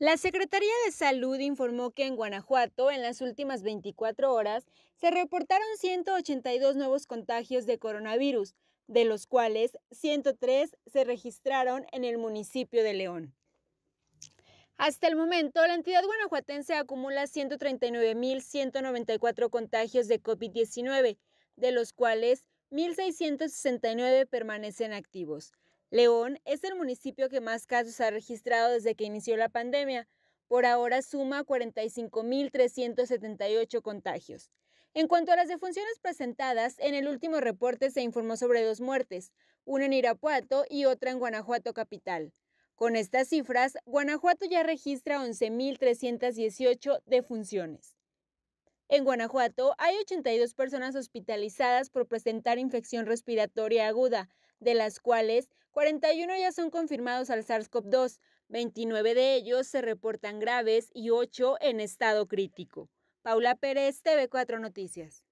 La Secretaría de Salud informó que en Guanajuato, en las últimas 24 horas, se reportaron 182 nuevos contagios de coronavirus, de los cuales 103 se registraron en el municipio de León. Hasta el momento, la entidad guanajuatense acumula 139.194 contagios de COVID-19, de los cuales 1.669 permanecen activos. León es el municipio que más casos ha registrado desde que inició la pandemia. Por ahora suma 45.378 contagios. En cuanto a las defunciones presentadas, en el último reporte se informó sobre dos muertes, una en Irapuato y otra en Guanajuato capital. Con estas cifras, Guanajuato ya registra 11.318 defunciones. En Guanajuato hay 82 personas hospitalizadas por presentar infección respiratoria aguda, de las cuales 41 ya son confirmados al SARS-CoV-2, 29 de ellos se reportan graves y 8 en estado crítico. Paula Pérez, TV4 Noticias.